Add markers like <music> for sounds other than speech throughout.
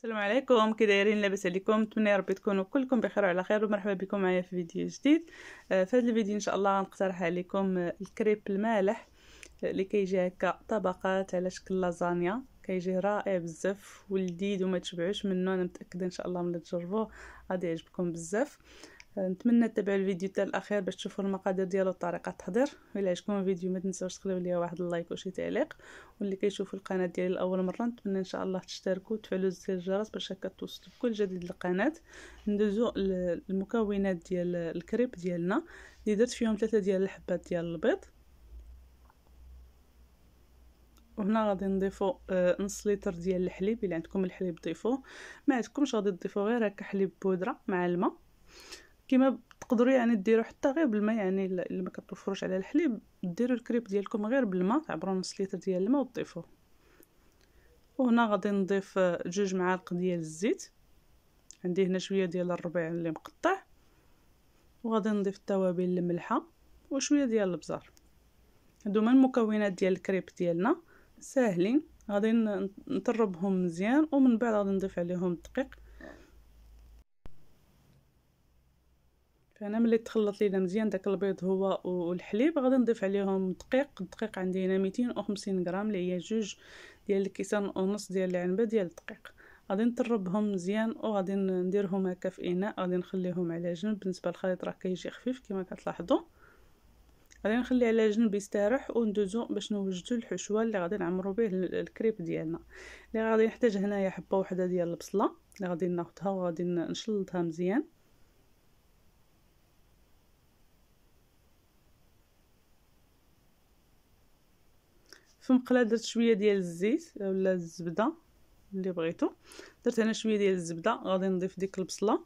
السلام عليكم كي دايرين لاباس عليكم نتمنى ربي تكونوا كلكم بخير وعلى خير ومرحبا بكم معايا في فيديو جديد آه، في هذا الفيديو ان شاء الله غنقترح عليكم آه، الكريب المالح آه، اللي كيجي هكا طبقات على شكل لازانيا كيجي رائع بزاف ولذيذ وما تشبعوش منه انا متاكده ان شاء الله ملي تجربوه غادي يعجبكم بزاف نتمنى تتابعوا الفيديو تاع الاخير باش تشوفوا المقادير ديالو وطريقه التحضير الا عجبكم الفيديو ما تنساوش تخليو ليا واحد اللايك وشي تعليق واللي كيشوفوا القناه ديالي لاول مره نتمنى ان شاء الله تشتركوا وتفعلوا زر الجرس باش هكا توصلوا بكل جديد للقناه ندوزو المكونات ديال الكريب ديالنا اللي درت فيهم ثلاثه ديال الحبات ديال البيض وهنا غادي نضيفو آه، نص لتر ديال الحليب الا عندكم الحليب ضيفوه ما عندكمش غادي تضيفوا غير هكا حليب بودره مع الماء كما تقدروا يعني ديروا حتى غير بالماء يعني الا ما كتوفروش على الحليب ديروا الكريب ديالكم غير بالماء تعبروا نص لتر ديال الماء وتضيفوه وهنا غادي نضيف جوج معالق ديال الزيت عندي هنا شويه ديال الربيع اللي مقطع وغادي نضيف التوابل الملحه وشويه ديال البزار هادو هما المكونات ديال الكريب ديالنا ساهلين غادي نطربهم مزيان ومن بعد غادي نضيف عليهم الدقيق فانا ملي تخلط لينا مزيان داك البيض هو والحليب غادي نضيف عليهم دقيق الدقيق عندي هنا 250 غرام اللي هي جوج ديال الكيسان ونص ديال العنبه ديال الدقيق غادي نطربهم مزيان وغادي نديرهم هكا في اناء غادي نخليهم على جنب بالنسبه للخليط راه كيجي خفيف كما كتلاحظوا غادي نخليه على جنب يستارح وندوزو باش نوجدو الحشوه اللي غادي نعمرو به الكريب ديالنا اللي غادي نحتاج هنايا حبه وحده ديال البصله اللي غادي ناخدها وغادي نشلطها مزيان في مقله درت شويه ديال الزيت ولا الزبده اللي بغيتو درت هنا شويه ديال الزبده غادي نضيف ديك البصله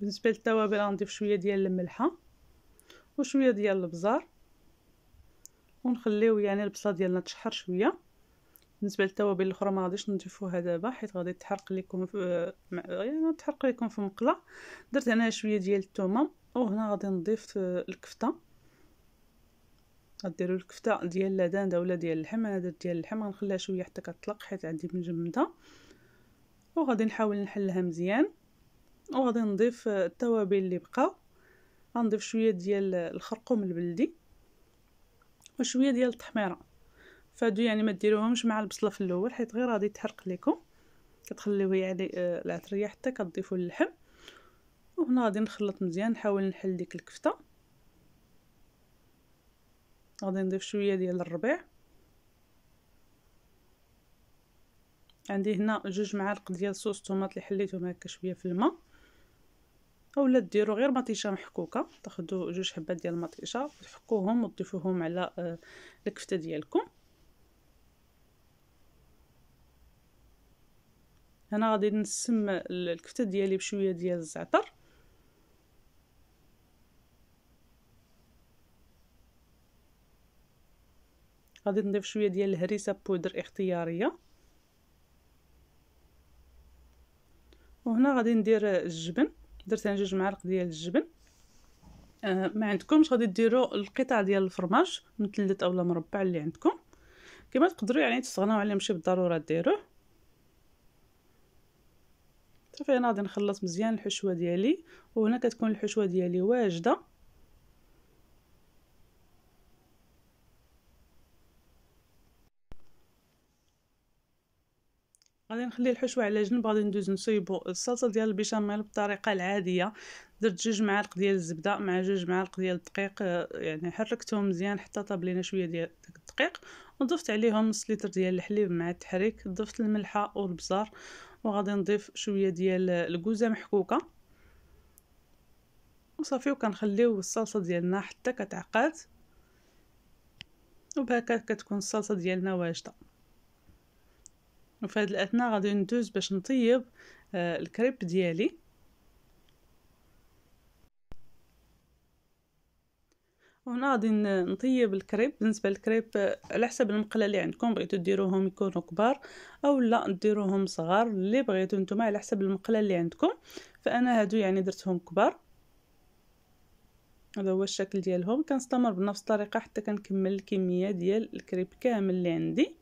بالنسبه للتوابل غنضيف شويه ديال الملحه وشويه ديال البزار ونخليو يعني البصله ديالنا تشحر شويه بالنسبه للتوابل الاخرى ما غاديش نضيفوها دابا حيت غادي تحرق لكم في يعني تحرق لكم في المقله درت هنا شويه ديال الثومه وهنا غادي نضيف آه، الكفته غديروا الكفته ديال اللدان ولا ديال اللحم انا درت ديال اللحم غنخليها شويه حتى كتطلق حيت عندي مجمده وغادي نحاول نحلها مزيان وغادي نضيف آه، التوابل اللي بقاو غنضيف شويه ديال آه، الخرقوم البلدي وشويه ديال التحميره فهادو يعني ما ديروهمش مع البصله في الاول حيت غير غادي تحرق لكم كتخليوه يعني العطريه حتى كتضيفوا اللحم وهنا غادي نخلط مزيان نحاول نحل ديك الكفته غادي نضيف شويه ديال الربيع عندي هنا جوج معالق ديال صوص طوماط اللي حليتهم هكا شويه في الماء اولا ديروا غير مطيشه محكوكه تاخذوا جوج حبات ديال المطيشه تحكوهم وتضيفوهم على آه، الكفته ديالكم هنا غادي نسم الكفته ديالي بشويه ديال الزعتر غادي نضيف شويه ديال الهريسه بودر اختياريه وهنا غادي ندير الجبن درت انا جوج معالق ديال الجبن آه ما عندكمش غادي ديروا القطع ديال الفرماج مثلث اولا مربع اللي عندكم كما تقدروا يعني تستغناو عليه ماشي بالضروره ديروه صافي انا غادي نخلص مزيان الحشوه ديالي وهنا كتكون الحشوه ديالي واجده غادي نخلي الحشوه على جنب غادي ندوز نصيبو الصلصه ديال البيشاميل بالطريقه العاديه درت جوج معالق ديال الزبده مع جوج معالق ديال الدقيق آه، يعني حركتهم مزيان حتى طاب لينا شويه ديال الدقيق وضفت عليهم نص لتر ديال الحليب مع التحريك ضفت الملحه والبزار وغادي نضيف شويه ديال الكوزه محكوكه وصافي وكنخليو الصلصه ديالنا حتى كتعقد وبهكا كتكون الصلصه ديالنا واجده وفي هاد الاثناء غادي ندوز باش نطيب آه، الكريب ديالي وهنا غادي نطيب الكريب بالنسبه للكريب آه، على حسب المقله اللي عندكم بغيتو ديروهم يكونوا كبار او لا ديروهم صغار اللي بغيتو نتوما على حسب المقله اللي عندكم فانا هادو يعني درتهم كبار هذا هو الشكل ديالهم كنستمر بنفس الطريقه حتى كنكمل الكميه ديال الكريب كامل اللي عندي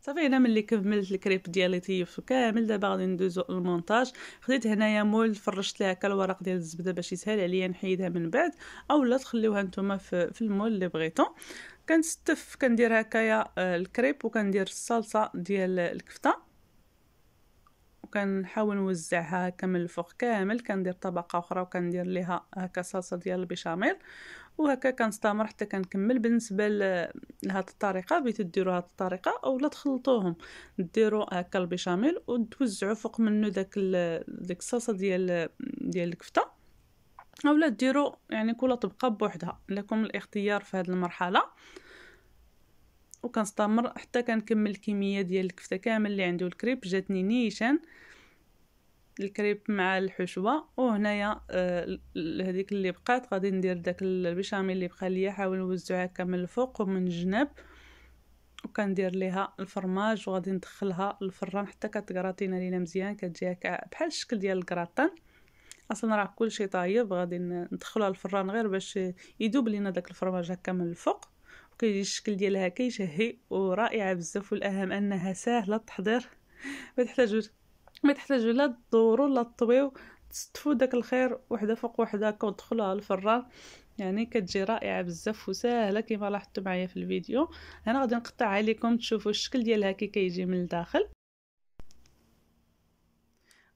صافي هنا ملي كملت الكريب ديالي تيف كامل دابا غادي ندوزو المونتاج خديت هنايا مول فرشت ليها هكا الورق ديال الزبده باش يسهل عليا نحيدها من بعد اولا تخليوها نتوما في, في المول اللي بغيتو كنستف كندير هكايا آه، الكريب وكندير الصلصه ديال الكفته وكنحاول نوزعها كامل من الفوق كامل كندير طبقه اخرى وكندير ليها هكا صلصه ديال البشاميل وهكا كنستمر حتى كنكمل بالنسبه لهاد الطريقه بغيتو ديروا هاد الطريقه اولا تخلطوهم ديروا هكا البيشاميل وتوزعوا فوق منه داك ديك الصلصه ديال ديال الكفته اولا ديروا يعني كل طبقه بوحدها لكم الاختيار في هذه المرحله وكنستمر حتى كنكمل الكميه ديال الكفته كامل اللي عنده الكريب جاتني نيشان الكريب مع الحشوه وهنايا آه، هذيك اللي بقات غادي ندير داك البيشاميل اللي بقى ليا حاول نوزعها كامل الفوق ومن الجناب وكندير ليها الفرماج وغادي ندخلها الفران حتى كتغراتينا لينا مزيان كتجيها بحال الشكل ديال الكراطان اصلا راه كلشي طايب غادي ندخلوها الفران غير باش يذوب لينا داك الفرماج هكا من الفوق وكيجي الشكل ديالها كيشهي ورائعه بزاف والاهم انها ساهله التحضير <laughs> ما تحتاجوش ما تحتاج لا تدوروا لا تطويو تستفو داك الخير وحده فوق وحده كندخلوها الفران يعني كتجي رائعه بزاف وساهله كما لاحظتوا معايا في الفيديو هنا غادي نقطعها عليكم تشوفوا الشكل ديالها كي كيجي من الداخل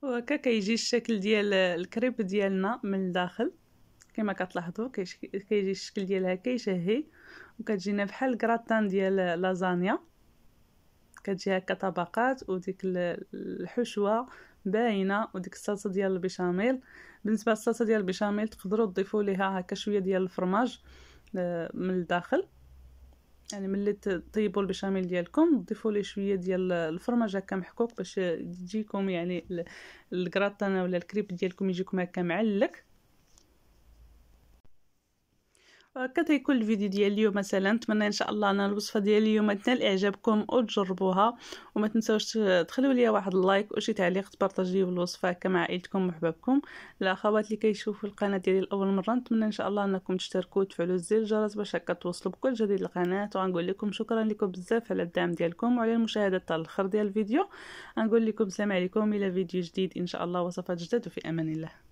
وهكا كيجي الشكل ديال الكريب ديالنا من الداخل كما كتلاحظوا كيجي الشكل ديالها كيشهي وكتجينا بحال كراتان ديال لازانيا كتجي هكا طبقات وديك الحشوه باينه وديك الصلصه ديال البيشاميل بالنسبه للصلصه ديال البيشاميل تقدروا تضيفوا ليها هكا شويه ديال الفرماج آه، من الداخل يعني ملي تطيبوا البشاميل ديالكم ضيفوا ليه شويه ديال الفرماج هكا محكوك باش تجيكم يعني الكراتان ولا الكريب ديالكم يجيكم هكا معلك آه، كتيكون الفيديو ديال اليوم مثلا نتمنى ان شاء الله ان الوصفه ديال اليوم تنال اعجابكم وتجربوها وما تنساوش تخليو ليا واحد اللايك وشي تعليق تبارطاجيو الوصفه كما عائلتكم وحبابكم الاخوات اللي كيشوفوا القناه ديالي لاول مره نتمنى ان شاء الله انكم تشتركوا وتفعلوا زر الجرس باش هكا توصلوا بكل جديد القناه ونقول لكم شكرا لكم بزاف على الدعم ديالكم وعلى المشاهده حتى الاخر ديال الفيديو غنقول لكم السلام عليكم الى فيديو جديد ان شاء الله وصفات جدد وفي امان الله